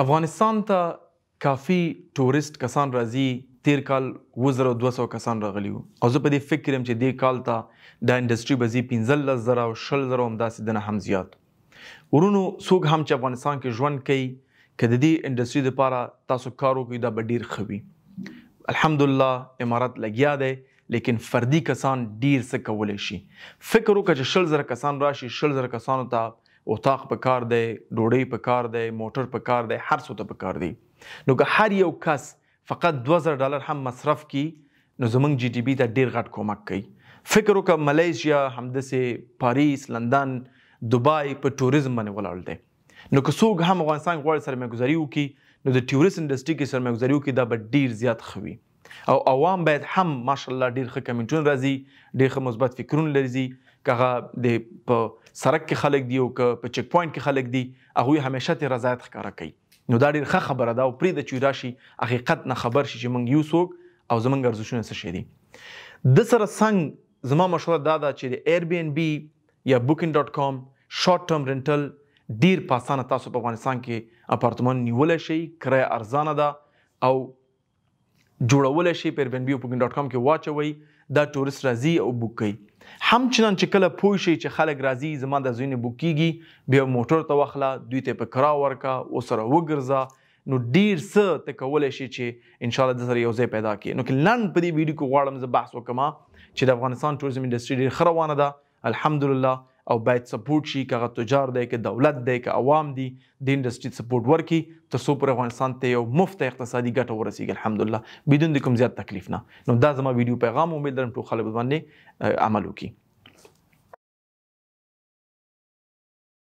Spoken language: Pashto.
افغانستان ته کافی ټورست کسان راځي تیر کال 2200 کسان راغلی وو او زه په دې فکر يم چې دې کال ته د انډستری بزی 15000 او 10000 هم داسې دنه هم زیات ورونو څوک هم چې افغانستان کې ژوند کوي کله دې انډستری لپاره تاسو کارو کوي دا به ډیر خوي الحمدلله امارات لګیا دی لیکن فردي کسان ډیر څه کولای شي فکر وکړه چې شل زر کسان راشي شل زر کسانو ته اتاق په کار دی ډوډۍ په کار دی موټر په کار دی هر څه ته په کار دی نو که هر یو کس فقط 2000 ډالر هم مصرف کی نو زمونږ جی ډی بی ته ډیر غټ کومک کوي فکر وکړه ملایشیا همدسه پاریس لندن دوبای په ټوریزم باندې ولاړ دی نو که څوک هم افغانستان غواړي سره مګزاري وکړي نو د ټوریست انډستری کې سره مګزاري وکړي دا به ډیر زیات خوي او عوام باید هم ماشالله ډیر ښه کمنټونه راځي ډیر ښه مثبت فکرونه لري کغه د په سرک کې خلک دی او په چیک پوینټ کې خلک دی هغه همیشه ته رضایت ښکارا کوي نو دا ډیره خبره ده او پری د چوي راشي حقیقت نه خبر شي چې مونږ یو څوک او زمونږ ارزښونه څه شي دي د سره څنګه زما مشوره دا ده چې د ایر بی ان بی یا booking.com شارټ ټرم رینټل ډیر په اسانه تاسو په افغانستان کې اپارتمان نیول شي کرایه ارزانه ده او جوړول شي پر بنبیو بوکینګ ډاٹ کام کې واچوي دا ټورست راځي او بوک کوي هم چنان چې کله پوه شي چې خلک راځي زما د زوینې بوکیږي بیا موټر ته واخله دوی ته په کرا ورکا وسره وګرځه نو ډیر څه ته کولی شي چې ان شاء الله د سره یو ځای پیدا کړي نو که لنډ په دې ویډیو کې غواړم زه بحث وکړم چې د افغانستان ټوریزم انډستري ډیر ښه روانه ده الحمدلله او باید سپورټ شي که تجار دی که دولت دی که عوام دی د انډستری سپورټ ورکي تر څو پر افغانستان ته یو مفت اقتصادي ګټه ورسیږي الحمدلله بدون د کوم زیات تکلیف نه نو دا زما ویډیو پیغام امید لرم ټول خلک باندې عمل وکړي